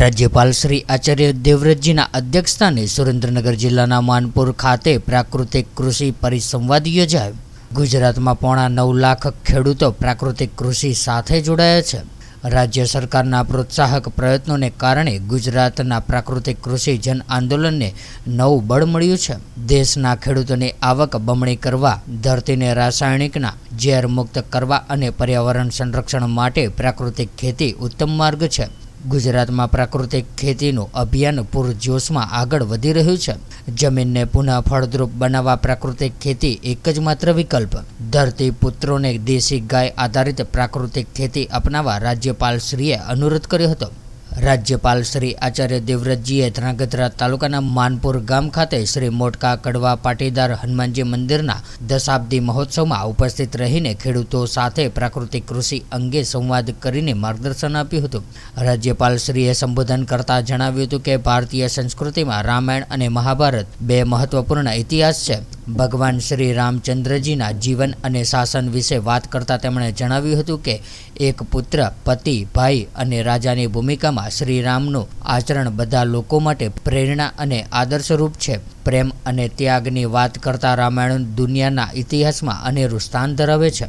રાજ્યપાલ શ્રી આચાર્ય દેવવ્રતજીના અધ્યક્ષસ્થાને સુરેન્દ્રનગર જિલ્લાના માનપુર ખાતે પ્રાકૃતિક કૃષિ પરિસંવાદ યોજાયો ગુજરાતમાં પોણા નવ લાખ ખેડૂતો પ્રાકૃતિક કૃષિ સાથે જોડાયા છે રાજ્ય સરકારના પ્રોત્સાહક પ્રયત્નોને કારણે ગુજરાતના પ્રાકૃતિક કૃષિ જન આંદોલનને નવું બળ મળ્યું છે દેશના ખેડૂતોની આવક બમણી કરવા ધરતીને રાસાયણિકના ઝેર મુક્ત કરવા અને પર્યાવરણ સંરક્ષણ માટે પ્રાકૃતિક ખેતી ઉત્તમ માર્ગ છે ગુજરાતમાં પ્રાકૃતિક ખેતીનું અભિયાન પૂરજોશમાં આગળ વધી રહ્યું છે જમીનને પુનઃ ફળદ્રુપ બનાવવા પ્રાકૃતિક ખેતી એક જ માત્ર વિકલ્પ ધરતી પુત્રોને દેશી ગાય આધારિત પ્રાકૃતિક ખેતી અપનાવવા રાજ્યપાલશ્રીએ અનુરોધ કર્યો હતો રાજ્યપાલ શ્રી આચાર્ય દેવવ્રતજીએ ધ્રાંગધ્રા તાલુકાના માનપુર ગામ ખાતે શ્રી મોટકા કડવા પાટીદાર હનુમાનજી મંદિરના દશાબ્દી મહોત્સવમાં ઉપસ્થિત રહીને ખેડૂતો સાથે પ્રાકૃતિક કૃષિ અંગે સંવાદ કરીને માર્ગદર્શન આપ્યું હતું રાજ્યપાલ શ્રીએ સંબોધન કરતા જણાવ્યું હતું કે ભારતીય સંસ્કૃતિમાં રામાયણ અને મહાભારત બે મહત્વપૂર્ણ ઇતિહાસ છે ભગવાન શ્રી રામચંદ્રજીના જીવન અને શાસન વિશે વાત કરતાં તેમણે જણાવ્યું હતું કે એક પુત્ર પતિ ભાઈ અને રાજાની ભૂમિકામાં શ્રીરામનું આચરણ બધા લોકો માટે પ્રેરણા અને આદર્શરૂપ છે પ્રેમ અને ત્યાગની વાત કરતા રામાયણ દુનિયાના ઇતિહાસમાં અનેરું સ્થાન ધરાવે છે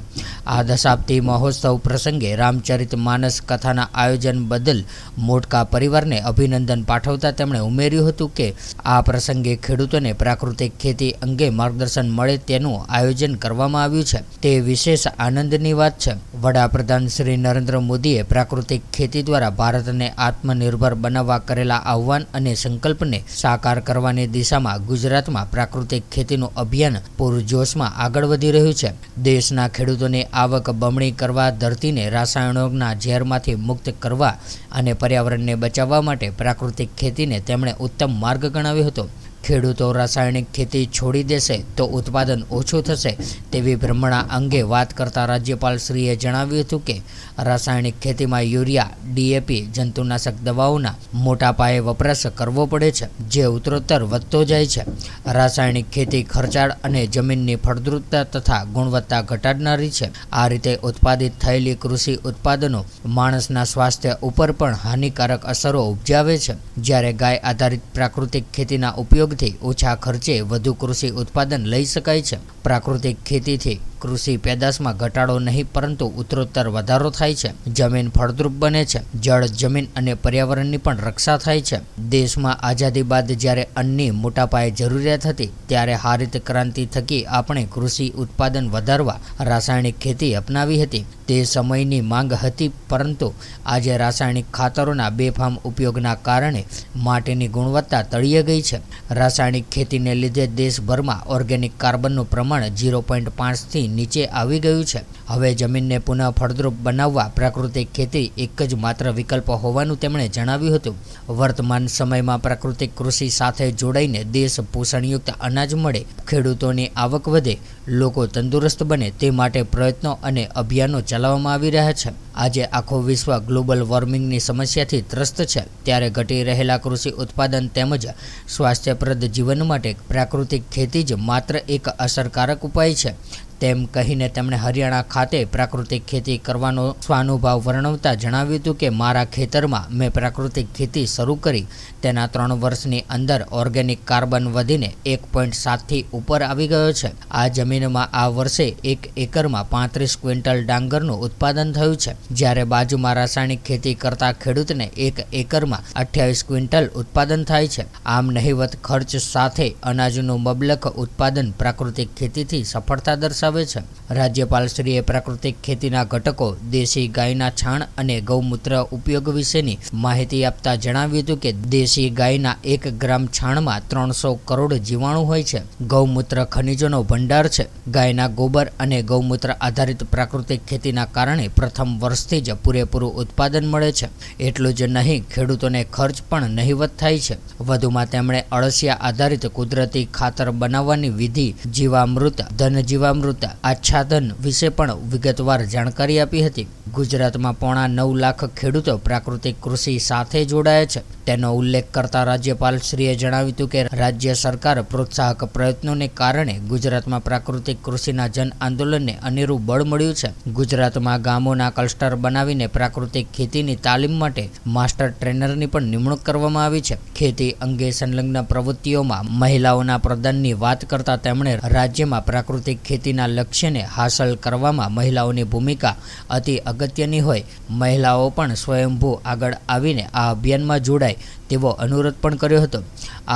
આ દશાબ્દી મહોત્સવ પ્રસંગે રામચરિત માનસ કથાના આયોજન બદલ મોટકા પરિવારને અભિનંદન પાઠવતા તેમણે ઉમેર્યું હતું કે આ પ્રસંગે ખેડૂતોને પ્રાકૃતિક ખેતી અંગે માર્ગદર્શન મળે તેનું આયોજન કરવામાં આવ્યું છે તે વિશેષ આનંદની વાત છે વડાપ્રધાન શ્રી નરેન્દ્ર મોદીએ પ્રાકૃતિક ખેતી દ્વારા ભારતને આત્મનિર્ભર બનાવવા કરેલા આહવાન અને સંકલ્પને સાકાર કરવાની દિશામાં ગુજરાતમાં પ્રાકૃતિક ખેતીનું અભિયાન પૂરજોશમાં આગળ વધી રહ્યું છે દેશના ખેડૂતોની આવક બમણી કરવા ધરતીને રાસાયણોના ઝેરમાંથી મુક્ત કરવા અને પર્યાવરણને બચાવવા માટે પ્રાકૃતિક ખેતીને તેમણે ઉત્તમ માર્ગ ગણાવ્યો હતો ખેડૂતો રાસાયણિક ખેતી છોડી દેશે તો ઉત્પાદન ઓછું થશે તેવી ભ્રમણા અંગે વાત કરતા રાજ્યપાલશ્રીએ જણાવ્યું હતું કે રાસાયણિક ખેતીમાં યુરિયા ડીએપી જંતુનાશક દવાઓના મોટા પાયે વપરાશ કરવો પડે છે જે ઉત્તરોત્તર વધતો જાય છે રાસાયણિક ખેતી ખર્ચાળ અને જમીનની ફળદ્રુપતા તથા ગુણવત્તા ઘટાડનારી છે આ રીતે ઉત્પાદિત થયેલી કૃષિ ઉત્પાદનો માણસના સ્વાસ્થ્ય ઉપર પણ હાનિકારક અસરો ઉપજાવે છે જ્યારે ગાય આધારિત પ્રાકૃતિક ખેતીના ઉપયોગ સહયોગથી ઓછા ખર્ચે વધુ કૃષિ ઉત્પાદન લઈ શકાય છે પ્રાકૃતિક ખેતીથી કૃષિ પેદાશમાં ઘટાડો નહીં પરંતુ ઉત્તરોત્તર વધારો થાય છે જમીન ફળદ્રુપ બને છે જળ જમીન અને પર્યાવરણની પણ રક્ષા થાય છે દેશમાં આઝાદી બાદ જ્યારે અન્નની મોટા પાયે જરૂરિયાત હતી ત્યારે હારિત ક્રાંતિ થકી આપણે કૃષિ ઉત્પાદન વધારવા રાસાયણિક ખેતી અપનાવી હતી તે સમયની માંગ હતી પરંતુ આજે રાસાયણિક ખાતરોના બેફામ ઉપયોગના કારણે માટીની ગુણવત્તા તળિયે ગઈ છે રાસાયણિક ખેતીને લીધે દેશભરમાં ઓર્ગેનિક કાર્બનનું પ્રમાણ ઝીરો પોઈન્ટ પાંચથી નીચે આવી ગયું છે હવે જમીનને પુનઃ ફળદ્રુપ બનાવવા પ્રાકૃતિક ખેતી એક જ માત્ર વિકલ્પ હોવાનું તેમણે જણાવ્યું હતું વર્તમાન સમયમાં પ્રાકૃતિક કૃષિ સાથે જોડાઈને દેશ પોષણયુક્ત અનાજ મળે ખેડૂતોની આવક વધે લોકો તંદુરસ્ત બને તે માટે પ્રયત્નો અને અભિયાનો ચલાવવામાં આવી રહ્યા છે આજે આખો વિશ્વ ગ્લોબલ વોર્મિંગની સમસ્યાથી ત્રસ્ત છે ત્યારે ઘટી રહેલા કૃષિ ઉત્પાદન તેમજ સ્વાસ્થ્યપ્રદ જીવન માટે પ્રાકૃતિક ખેતી જ માત્ર એક અસરકારક ઉપાય છે તેમ કહીને તેમણે હરિયાણા ખાતે પ્રાકૃતિક ખેતી કરવાનો સ્વાનુભાવ વર્ણવતા જણાવ્યું હતું કે મારા ખેતરમાં મેં પ્રાકૃતિક ખેતી શરૂ કરી તેના ત્રણ વર્ષની અંદર ઓર્ગેનિક કાર્બન વધીને એક પોઈન્ટ સાતથી ઉપર આવી ગયો છે આ જમીનમાં આ વર્ષે એક એકરમાં પાંત્રીસ ક્વિન્ટલ ડાંગરનું ઉત્પાદન થયું છે જ્યારે બાજુમાં રાસાયણિક ખેતી કરતા ખેડૂતને એક એકરમાં અઠ્યાવીસ ક્વિન્ટલ ઉત્પાદન થાય છે આમ નહિવત ખર્ચ સાથે અનાજનું મબલખ ઉત્પાદન પ્રાકૃતિક ખેતીથી સફળતા દર્શાવે છે રાજ્યપાલશ્રીએ પ્રાકૃતિક ખેતીના ઘટકો દેશી ગાયના છાણ અને ગૌમૂત્ર ઉપયોગ વિશેની માહિતી આપતા જણાવ્યું હતું કે દેશી ગાયના એક ગ્રામ છાણમાં ત્રણસો કરોડ જીવાણુ હોય છે ગૌમૂત્ર ખનિજોનો ભંડાર છે ગાયના ગોબર અને ગૌમૂત્ર આધારિત પ્રાકૃતિક ખેતીના કારણે પ્રથમ વર્ષ વર્ષથી જ પૂરેપૂરું ઉત્પાદન મળે છે એટલું જ નહીં ખેડૂતોને ખર્ચ પણ નહીવત થાય છે વધુમાં તેમણે અળસિયા આધારિત કુદરતી ખાતર બનાવવાની વિધિ જીવામૃત ધન જીવામૃત આચ્છાદન વિશે પણ વિગતવાર જાણકારી આપી હતી ગુજરાતમાં પોણા નવ લાખ ખેડૂતો પ્રાકૃતિક કૃષિ સાથે જોડાયા છે તેનો ઉલ્લેખ કરતા રાજ્યપાલ શ્રીએ જણાવ્યું હતું કે રાજ્ય સરકાર પ્રોત્સાહક પ્રયત્નોને કારણે ગુજરાતમાં પ્રાકૃતિક કૃષિના જન આંદોલનને અનેરું બળ મળ્યું છે ગુજરાતમાં ગામોના કલ્સ ક્લસ્ટર બનાવીને પ્રાકૃતિક ખેતીની તાલીમ માટે માસ્ટર ટ્રેનરની પણ નિમણૂક કરવામાં આવી છે ખેતી અંગે સંલગ્ન પ્રવૃત્તિઓમાં મહિલાઓના પ્રદાનની વાત કરતા તેમણે રાજ્યમાં પ્રાકૃતિક ખેતીના લક્ષ્યને હાંસલ કરવામાં મહિલાઓની ભૂમિકા અતિ અગત્યની હોય મહિલાઓ પણ સ્વયંભૂ આગળ આવીને આ અભિયાનમાં જોડાય તેવો અનુરોધ પણ કર્યો હતો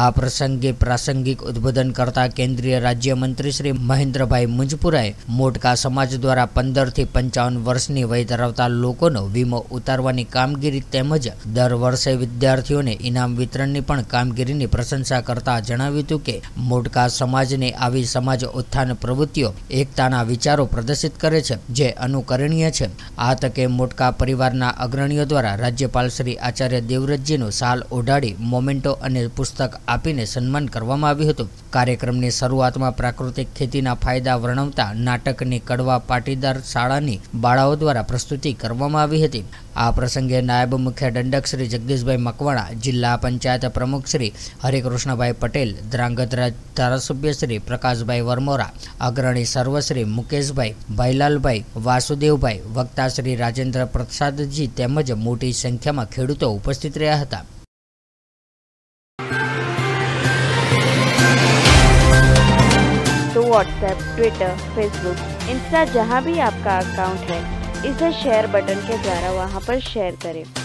આ પ્રસંગે પ્રાસંગિક ઉદ્બોધન કરતા કેન્દ્રીય રાજ્યમંત્રી શ્રી મહેન્દ્રભાઈ મુંજપુરાએ મોટકા સમાજ દ્વારા પંદરથી પંચાવન વર્ષની વય ધરાવતા ધરાવતા લોકોનો વીમો ઉતારવાની કામગીરી તેમજ દર વર્ષે વિદ્યાર્થીઓને ઇનામ વિતરણની પણ કામગીરીની પ્રશંસા કરતા જણાવ્યું હતું કે મોટકા સમાજની આવી સમાજ ઉત્થાન પ્રવૃત્તિઓ એકતાના વિચારો પ્રદર્શિત કરે છે જે અનુકરણીય છે આ તકે મોટકા પરિવારના અગ્રણીઓ દ્વારા રાજ્યપાલ શ્રી આચાર્ય દેવવ્રતજીનું સાલ ઓઢાડી મોમેન્ટો અને પુસ્તક આપીને સન્માન કરવામાં આવ્યું હતું કાર્યક્રમની શરૂઆતમાં પ્રાકૃતિક ખેતીના ફાયદા વર્ણવતા નાટકની કડવા પાટીદાર શાળાની બાળાઓ દ્વારા પ્રસ્તુત ભરતી કરવામાં આવી હતી આ પ્રસંગે નાયબ મુખ્ય દંડક શ્રી જગદીશભાઈ મકવાણા જિલ્લા પંચાયત પ્રમુખ શ્રી હરિકૃષ્ણભાઈ પટેલ ધ્રાંગધ્રા ધારાસભ્ય શ્રી પ્રકાશભાઈ વરમોરા અગ્રણી સર્વશ્રી મુકેશભાઈ ભાઈલાલભાઈ વાસુદેવભાઈ વક્તા શ્રી રાજેન્દ્ર પ્રસાદજી તેમજ મોટી સંખ્યામાં ખેડૂતો ઉપસ્થિત રહ્યા હતા व्हाट्सएप ट्विटर फेसबुक इंस्टा जहाँ भी आपका अकाउंट है इसे शेयर बटन के द्वारा वहां पर शेयर करें